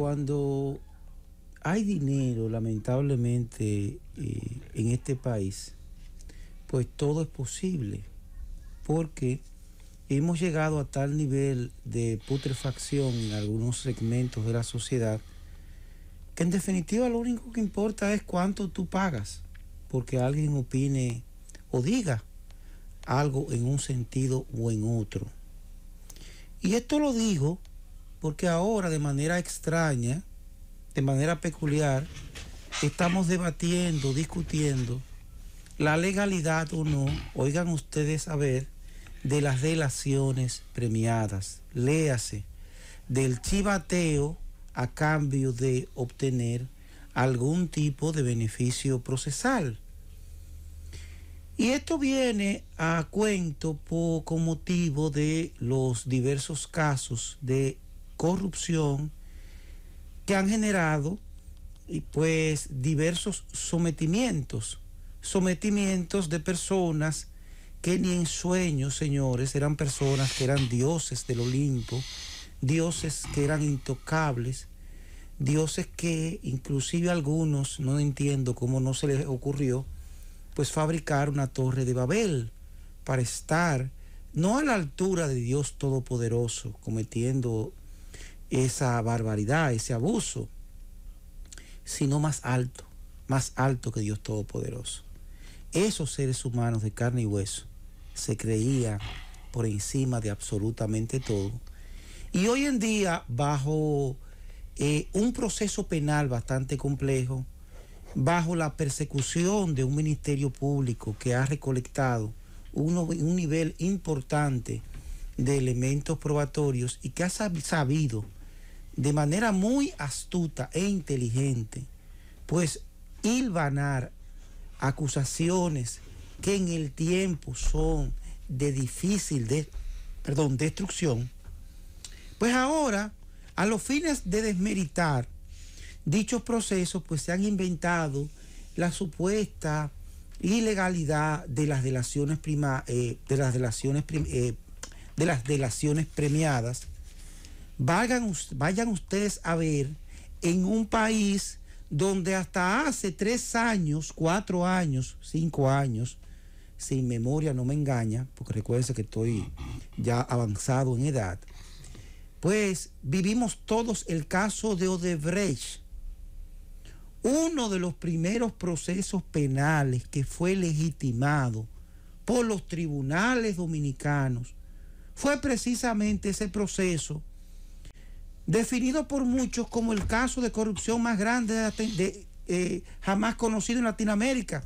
cuando hay dinero, lamentablemente, eh, en este país, pues todo es posible, porque hemos llegado a tal nivel de putrefacción en algunos segmentos de la sociedad, que en definitiva lo único que importa es cuánto tú pagas, porque alguien opine o diga algo en un sentido o en otro. Y esto lo digo porque ahora de manera extraña, de manera peculiar, estamos debatiendo, discutiendo la legalidad o no, oigan ustedes a ver, de las delaciones premiadas. Léase, del chivateo a cambio de obtener algún tipo de beneficio procesal. Y esto viene a cuento por, con motivo de los diversos casos de corrupción que han generado pues diversos sometimientos, sometimientos de personas que ni en sueños, señores, eran personas que eran dioses del Olimpo, dioses que eran intocables, dioses que inclusive algunos, no entiendo cómo no se les ocurrió, pues fabricar una torre de Babel para estar no a la altura de Dios Todopoderoso, cometiendo esa barbaridad, ese abuso, sino más alto, más alto que Dios Todopoderoso. Esos seres humanos de carne y hueso se creían por encima de absolutamente todo. Y hoy en día, bajo eh, un proceso penal bastante complejo, bajo la persecución de un ministerio público que ha recolectado un nivel importante de elementos probatorios y que ha sabido de manera muy astuta e inteligente, pues hilvanar acusaciones que en el tiempo son de difícil de, perdón, destrucción, pues ahora, a los fines de desmeritar dichos procesos, pues se han inventado la supuesta ilegalidad de las delaciones, prima, eh, de las delaciones, eh, de las delaciones premiadas, Vayan, ustedes a ver en un país donde hasta hace tres años, cuatro años, cinco años, sin memoria no me engaña, porque recuerden que estoy ya avanzado en edad, pues vivimos todos el caso de Odebrecht, uno de los primeros procesos penales que fue legitimado por los tribunales dominicanos. Fue precisamente ese proceso definido por muchos como el caso de corrupción más grande eh, jamás conocido en Latinoamérica,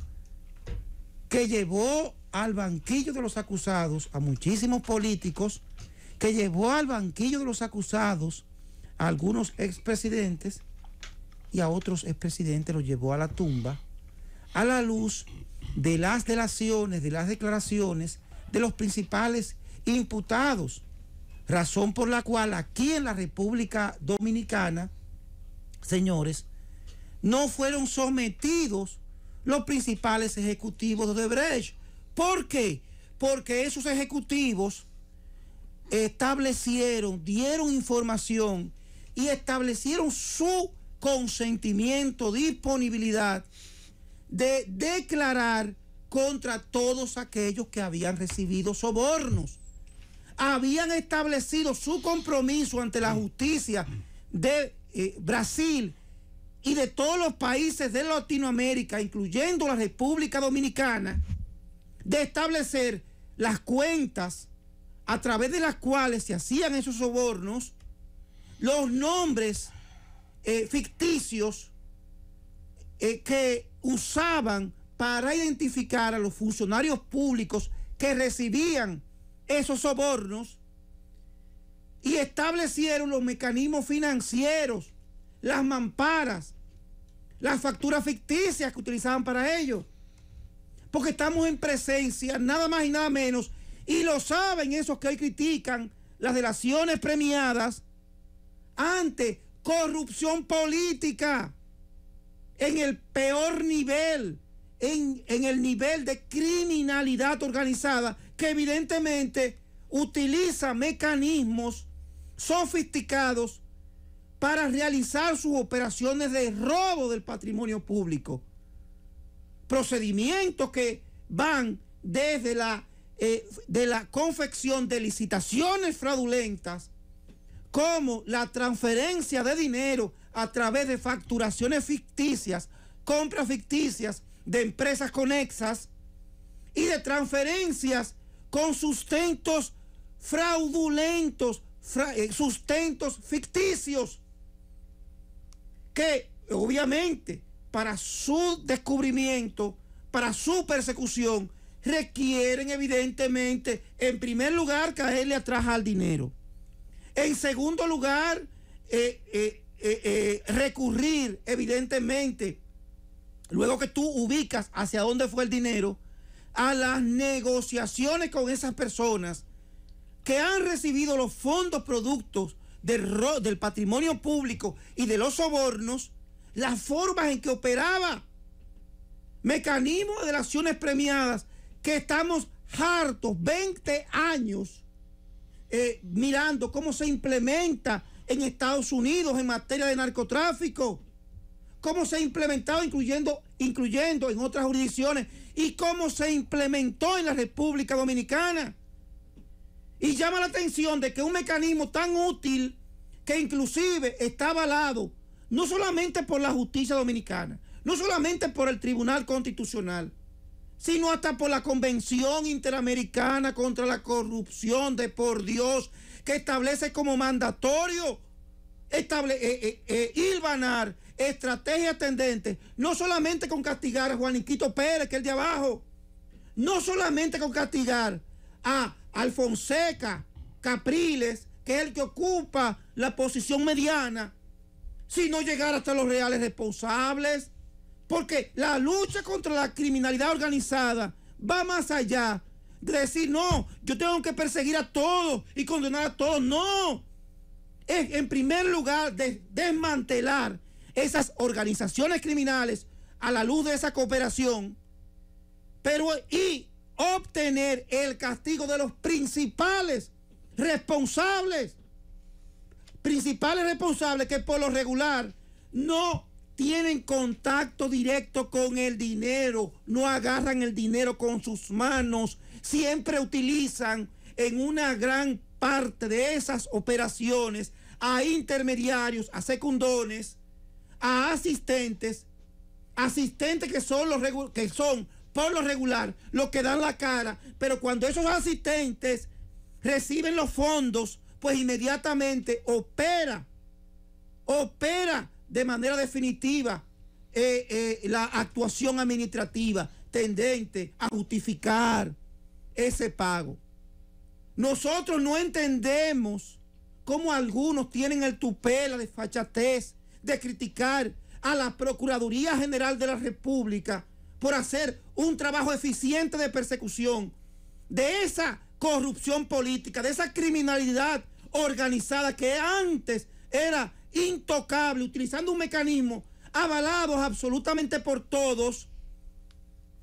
que llevó al banquillo de los acusados a muchísimos políticos, que llevó al banquillo de los acusados a algunos expresidentes y a otros expresidentes los llevó a la tumba, a la luz de las delaciones, de las declaraciones de los principales imputados Razón por la cual aquí en la República Dominicana, señores, no fueron sometidos los principales ejecutivos de Brecht. ¿Por qué? Porque esos ejecutivos establecieron, dieron información y establecieron su consentimiento, disponibilidad de declarar contra todos aquellos que habían recibido sobornos habían establecido su compromiso ante la justicia de eh, Brasil y de todos los países de Latinoamérica, incluyendo la República Dominicana, de establecer las cuentas a través de las cuales se hacían esos sobornos, los nombres eh, ficticios eh, que usaban para identificar a los funcionarios públicos que recibían esos sobornos y establecieron los mecanismos financieros, las mamparas, las facturas ficticias que utilizaban para ellos, Porque estamos en presencia, nada más y nada menos, y lo saben esos que hoy critican las delaciones premiadas ante corrupción política en el peor nivel en, el nivel de criminalidad organizada que evidentemente utiliza mecanismos sofisticados para realizar sus operaciones de robo del patrimonio público. Procedimientos que van desde la, eh, de la confección de licitaciones fraudulentas, como la transferencia de dinero a través de facturaciones ficticias, compras ficticias, de empresas conexas y de transferencias con sustentos fraudulentos, eh, sustentos ficticios, que obviamente para su descubrimiento, para su persecución, requieren evidentemente, en primer lugar, caerle atrás al dinero. En segundo lugar, eh, eh, recurrir evidentemente luego que tú ubicas hacia dónde fue el dinero, a las negociaciones con esas personas que han recibido los fondos productos del, patrimonio público y de los sobornos, las formas en que operaba, mecanismos de las acciones premiadas que estamos hartos 20 años eh, mirando cómo se implementa en Estados Unidos en materia de narcotráfico cómo se ha implementado, incluyendo, incluyendo en otras jurisdicciones, y cómo se implementó en la República Dominicana. Y llama la atención de que un mecanismo tan útil que inclusive está avalado no solamente por la justicia dominicana, no solamente por el Tribunal Constitucional, sino hasta por la Convención Interamericana contra la Corrupción de por Dios, que establece como mandatorio estable, eh, eh, eh, estrategia tendente no solamente con castigar a Juaniquito Pérez, que es el de abajo, no solamente con castigar a Alfonseca Capriles, que es el que ocupa la posición mediana, sino llegar hasta los reales responsables, porque la lucha contra la criminalidad organizada va más allá de decir, no, yo tengo que perseguir a todos y condenar a todos, no. Es en primer lugar desmantelar esas organizaciones criminales a la luz de esa cooperación, pero y obtener el castigo de los principales responsables, principales responsables que por lo regular no tienen contacto directo con el dinero, no agarran el dinero con sus manos, siempre utilizan en una gran parte de esas operaciones a intermediarios, a secundones, a asistentes, asistentes que son los que son por lo regular los que dan la cara, pero cuando esos asistentes reciben los fondos, pues inmediatamente opera, opera de manera definitiva eh, eh, la actuación administrativa tendente a justificar ese pago. Nosotros no entendemos cómo algunos tienen el tupela de desfachatez de criticar a la Procuraduría General de la República por hacer un trabajo eficiente de persecución de esa corrupción política, de esa criminalidad organizada que antes era intocable, utilizando un mecanismo avalado absolutamente por todos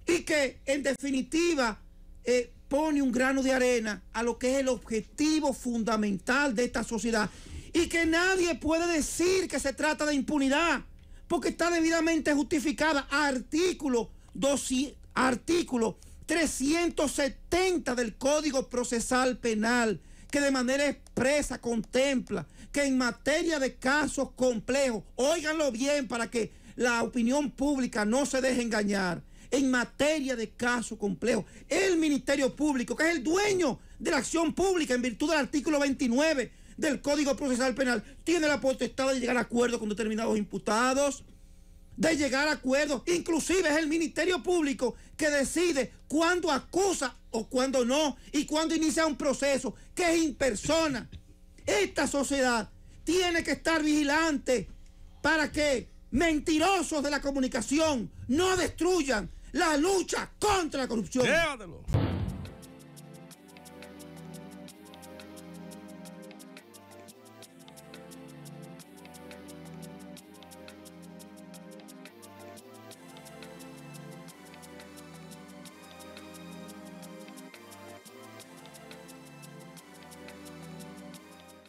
y que en definitiva eh, pone un grano de arena a lo que es el objetivo fundamental de esta sociedad, y que nadie puede decir que se trata de impunidad, porque está debidamente justificada artículo, artículo 370 del Código Procesal Penal, que de manera expresa contempla que en materia de casos complejos, óiganlo bien para que la opinión pública no se deje engañar, en materia de casos complejos, el Ministerio Público, que es el dueño de la acción pública en virtud del artículo 29 del Código Procesal Penal tiene la potestad de llegar a acuerdos con determinados imputados, de llegar a acuerdos. Inclusive es el Ministerio Público que decide cuándo acusa o cuándo no y cuándo inicia un proceso que es impersona. Esta sociedad tiene que estar vigilante para que mentirosos de la comunicación no destruyan la lucha contra la corrupción.